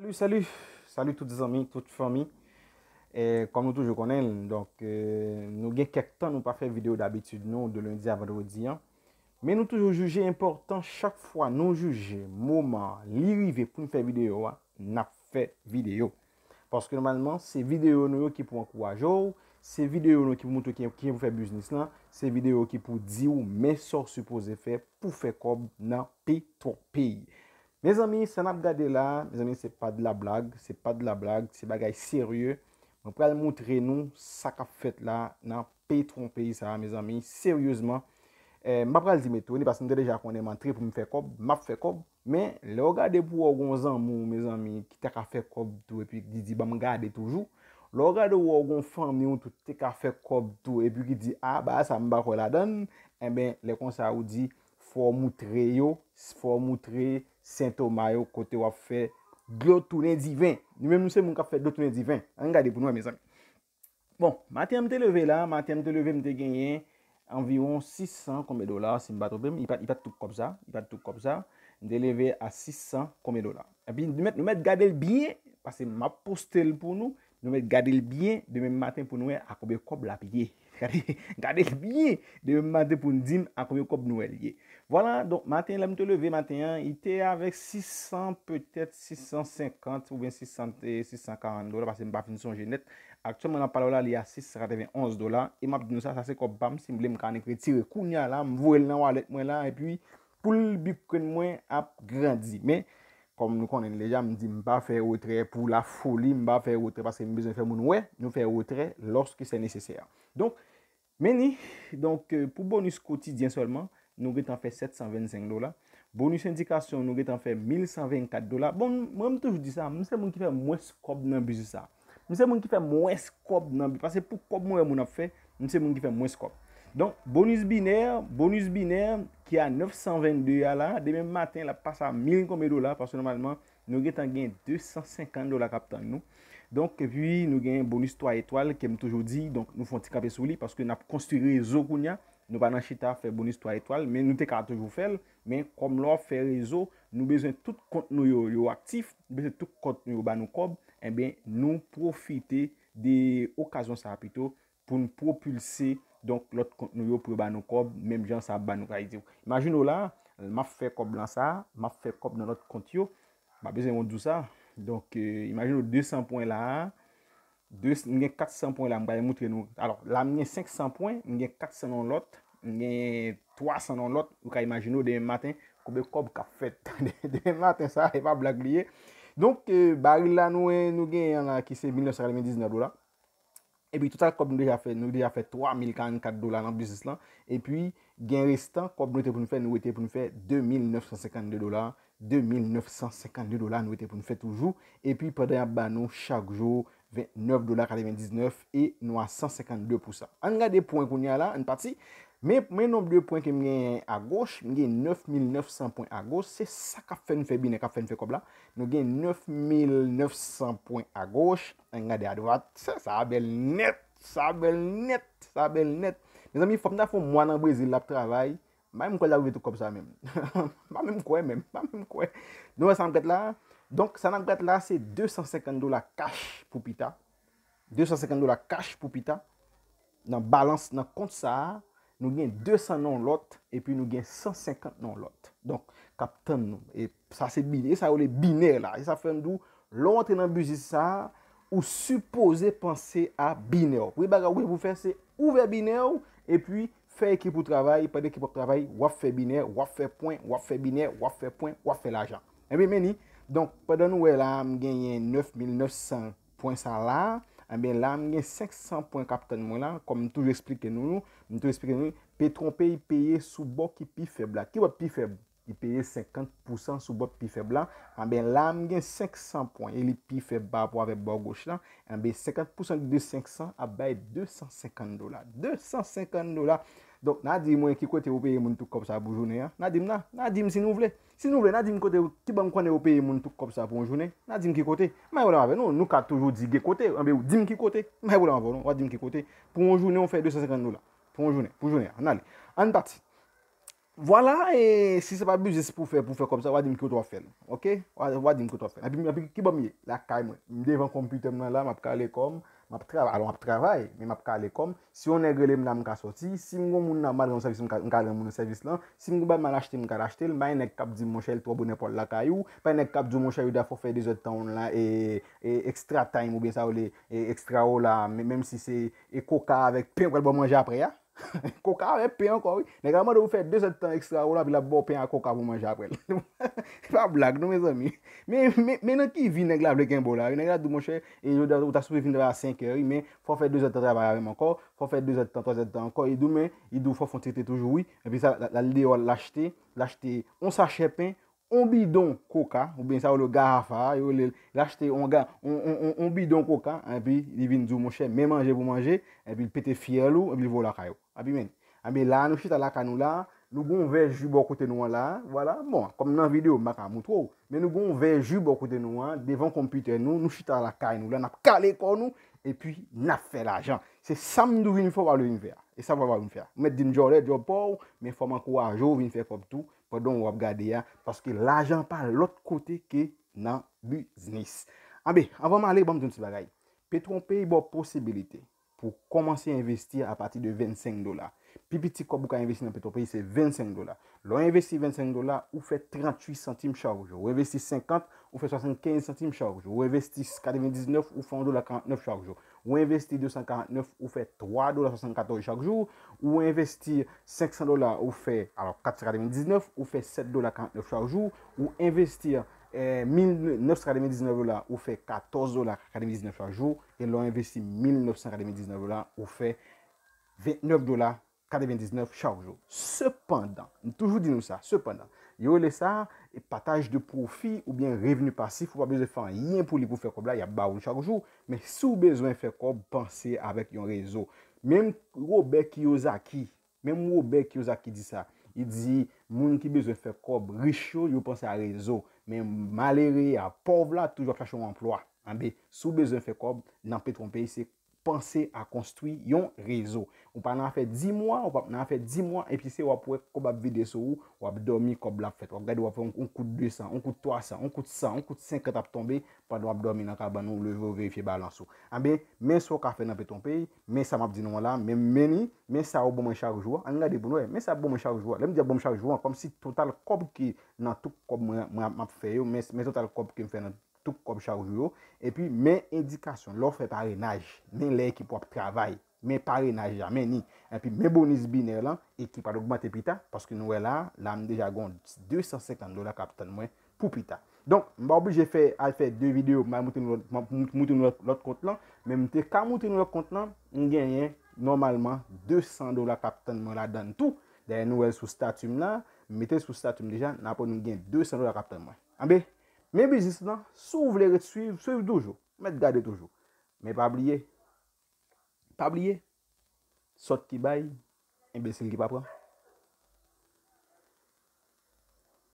Salou, salou, salou touti zami, touti fami, kom nou toujou konen, euh, nou gen kek tan nou pa fe video d'abitud nou de lundi a vandredi an, men nou toujou juje important chak fwa nou juje mouman li yive pou fè video an, na fè video. Paske normalman se video nou yo ki pou an kwa jo, se video nou ki pou moutou ki yon pou fè business lan, se video ki pou di ou mè sor supose fè pou fè kob nan pey ton pey. Me zanmi, se nap gade la, me zanmi, se pa de la blag, se pa de la blag, se bagay serye. Mwen prel moun tre nou, sa ka fet la nan pey tron pey sa, me zanmi, eh seryezman. Mwen prel di me tou, ni pasan de deja konen mantri pou mwen fe kob, map fe kob. Men, le o gade pou wogon zanmou, me zanmi, ki te ka fe kob tou, epi ki di, ba mwen gade toujou. Le o gade wogon fanm nou, ki te ka fe kob tou, epi ki di, a, ba, sa mba kwa ladan, e ben, le konsa ou di... fò moutre yo, fò moutre sènto mayo kote wap fè dò tounè divèn. Nou mèm nou sè moun ka fè dò tounè divèn. An gade pou nou a mè zang. Bon, matèm te leve la, matèm te leve mè te genyen anviron 600 komè dolar si mbato bèm. I pati tout kop za. I pati tout kop za. Ndè leve a 600 komè dolar. E nou mèm gade l biye, pasè mma postel pou nou, nou mèm gade l biye dèmèm matèm pou nou e akobè kop la biye. Gade l biye dèmèm matèm pou nou dim akobè kop nou e liye. Voilà, donc matin, la m te leve matin, ite avek 600, peut-et 650 ou ben 600, 640 dolar, parce m ba fin son genet. Actuellement, la parola li a 631 dolar, et m ap di nou sa, sa se kop bam, si m ble m ka ne kretire kounya la, m vwèl nan walek mwen la, et puis pou l'bip kwen mwen ap grandi. Mè, kom nou konen leja, m di m ba fè wotre, pou la foli, m ba fè wotre, parce m bezon fè moun wè, nou fè wotre, lorski se neseser. Donk, meni, donk pou bonus kotidien solman, nou ge tan fe 725 dola. Bonus indikasyon, nou ge tan fe 1124 dola. Bon, mwen mwen toujou di sa, mwen se mwen ki fe mwes kop nan bi di sa. Mwen se mwen ki fe mwes kop nan bi. Pase pou kop mwen mwen ap fe, mwen se mwen ki fe mwes kop. Don, bonus biner, bonus biner ki a 922 ala. Demen matin la pasa 1000 komed dola parce normalman nou ge tan gen 250 dola kap tan nou. Don kevi nou gen bonus 3 etoal ke mwen toujou di, don nou fwantik apesou li parce nou fwantik apesou li parce nou fwantik apesou li Nou pa nan chita fe bonis 3 etwal, men nou te ka la toujou fel, men kom la fe rezo, nou bezen tout kont nou yo yo aktif, bezen tout kont nou yo ba nou kob, en eh ben nou profite de okazon sa apito pou nou propulse donk lot kont nou yo pou yo ba nou kob, men jan sa ba nou ka iti ou. Imagino la, ma fe kob lan sa, ma fe kob nan lot kont yo, ma bezen moun dou sa, donc euh, imagine ou 200 poun la a, Mwen gen 400 pwen la mwen baye moutre nou. La mwen gen 500 pwen, mwen gen 400 nan lot. Mwen gen 300 nan lot. Ou ka imajin nou dene matin. Koube koub ka fèt. Dene matin sa, e pa blag liye. Donk euh, baril la nou gen an akise 1999 dola. E pi total koub nou gen a fèt. Nou gen a fèt 3044 dola nan business lan. E pi gen restan koub nou gen a fèt. Nou gen a fèt 2952 dola. 2952 dola nou gen a fèt. Nou gen a fèt toujours. E pi pren dey a ban nou chak jou. 29 dola kade 29, e nou a 152%. Angade pouen koun ya la, en pati, men nombre pouen kem gen a goch, men gen 9900 pouen a goch, se sa kap fen fe bin, ne kap fen fe kop la, nou gen 9900 pouen a goch, angade a dwat, sa abel net, sa abel net, sa abel net. Men zami, fap na foun mwanan brezil la ptravay, mwen mwen kwa la ouve tou kop sa men. Mwen mwen mwen kwae men, mwen mwen mwen kwae. Nou a san kwen la, Donk sa nan gret la se 250 do la kash pou pita. 250 do la kash pou pita. Nan balans nan kont sa. Nou gen 200 nan lot. E pi nou gen 150 nan lot. Donk kapten nou. E sa se bine. E sa ou le bine la. E sa fen dou. Lou an tre nan bujisa. Ou suppose pense a bine ou. Ou e baga ou e pou fese. Ou ver bine ou. E pi fe ekip ou travay. Pad ekip ou travay. Waf fe bine. Waf fe point. Waf fe bine. Waf fe point. Waf fe la jan. E mi meni. Donk, padan nou e la, m genye 9900 pwonsan la, anbe la m genye 500 pwons kapten mwen la, kom m touj esplike nou nou, m touj esplike nou nou, petron pe yi peye sou bok yi pi febla, ki wap pi febla, yi peye 50% sou bok pi febla, anbe la m genye 500 pwons, el yi pi febla apwa rep bok goch la, anbe 50% de 500 abay 250 dola, 250 dola. Don, nadim mwen ki kote oupeye moun touk kopsa pou jounen ya? Nadim na? Nadim si nou vle? Si nou vle, nadim kote oupeye moun touk kopsa pou jounen ya? Nadim ki kote? May ou la mwen ve? Nou, nou ka toujou di ge kote. Ambe ou, dim ki kote? May ou la mwen ve? Wadim ki kote? Pou jounen, ou fe 250 lola. Pou jounen, pou jounen ya. Nali. An pati. Vwala, e si se pa bizis pou fe, pou fe kopsa, wadim ki koto wafen. Ok? Wadim ki koto wafen. Wadim ki koto wafen. alon ap travay, mi map ka le kom, si yon negrele mna mka soti, si mgo moun nan madran servis mka, mka adran moun nan servis lan, si mgo bay man lachte mka lachte, l may nek kap di monshel, to wabou nepo lakayou, pay nek kap di monshel, yu da fwo fwe de zot toun la, e ekstra taym ou bien sa wale, e ekstra ou la, menm si se e koka, avek pen wale bo manje apre ya, Ko ka repen anko wè. Nèk la man nou wè fè 2 etan ekstra wè la wè la bo pen an ko ka wè wè manje apre lè. Pwa blak nou mè zami. Mè nan ki vi nèk la wè ken bo la wè. Nèk la dou mò chè. E yo ta soupe vin dè la 5 e wè. Mè fò fè 2 etan trabaya wè mè anko. Fò fè 2 etan 3 etan anko. E dou mè. E dou fò fò tite toujou wè. E pi sa la lè wè l'achete. L'achete. On sa chè pen. Ombi don koka, ou bin sa ou le garrafa, yo le lache te onga, ombi don koka, anbi li vin zou monshe, me manje pou manje, anbi li pete fiel ou, anbi li vola kaya. Anbi men, anbi la, nou chita laka nou la, nou gon ve jubo kote nou la, voilà, bon, kom nan video, maka, moutrou, men nou gon ve jubo kote nou la, devan kompite nou, nou chita laka nou la, nakale kon nou, epi nafe la jan. Se samdou vin fò wale vin fè a, e samdou wale vin fè a. Met din jore, jopo ou, men fò man kou ajo, vin fè koptou, padon wap gade ya, paske l ajan pa l ot kote ke nan buznis. A be, avanman ale, bamdoun si bagay, peton pey bo posibilite, commencer à investir à partir de 25 dollars. Puis petit quoi vous investir dans pays c'est 25 dollars. L'on investit 25 dollars, ou fait 38 centimes chaque jour. Vous investissez 50, vous fait 75 centimes chaque jour. Vous investissez 99, vous faites 49 chaque jour. Vous investissez 249, vous faites 74 chaque jour. Vous investissez 500 dollars, ou fait alors fait 7 dollars 49 chaque jour. Vous investissez 1939 eh, dola ou fe 14 dola Kade 29 chak jo E lo investi 1949 dola ou fe 29 dola Kade 29 chak jo Sependan, nou toujou di nou sa Sependan, yo le sa Pataj de profi ou bien revenu pasif Fou pa bezo fanyen pou li pou fe kob la Ya baroun chak jo, men sou bezo fe kob Pansi avek yon rezo Men wou be ki yo zaki Men wou be ki yo zaki di sa Y di, moun ki bezo fe kob Richo, yo pansi a rezo men malere a pov la toujwa fachon w employa. Anbe ah, sou bezon fe kob nan petron pe isek. Pense ah a konstwi yon rezo. Ou pa nan a fe di mwa, ou pa nan a fe di mwa, epi se wapwe kou bap vide sou, wap dormi kou blap fet. Wap gade wap fe, wap koute 200, wap koute 300, wap koute 100, wap koute 50 ap tombe, pad wap dormi nan ka ban nou, le ve verifiye balan sou. A be, men sou ka fe nan pe tombe, men sa map di nou wala, men meni, men sa wap bom chak joua, an nga de pou nou e, men sa bom chak joua, lem di ya bom chak joua, kom si total kop ki nan tout kop mwen ap fe yo, men total kop ki mwen fe nan... Touk kom chavyo. E pi men indikasyon. Lofre pare naj. Men le ekip wap travay. Men pare naj jamen ni. E pi men bonus bine lan. Ekip wap gbante pita. Paske nouwe la. La m deja gwen 250 dolar kapitan mwen. Pou pita. Donk. M ba obi jè fè. Al fè dè videyo. M mouti nouwe lòt kont lan. Men m te ka mouti nouwe lòt kont lan. M genyen. Normalman. 200 dolar kapitan mwen la dan tout. Deye nouwe sou statum la. M metè sou statum deja. Na pon m genyen 200 dolar kapitan mwen. Ambe. Men bizis nan, sou vle ret suiv, suiv toujou, met gade toujou. Men pa blye, pa blye, sot ki bay, embesil ki pa pran.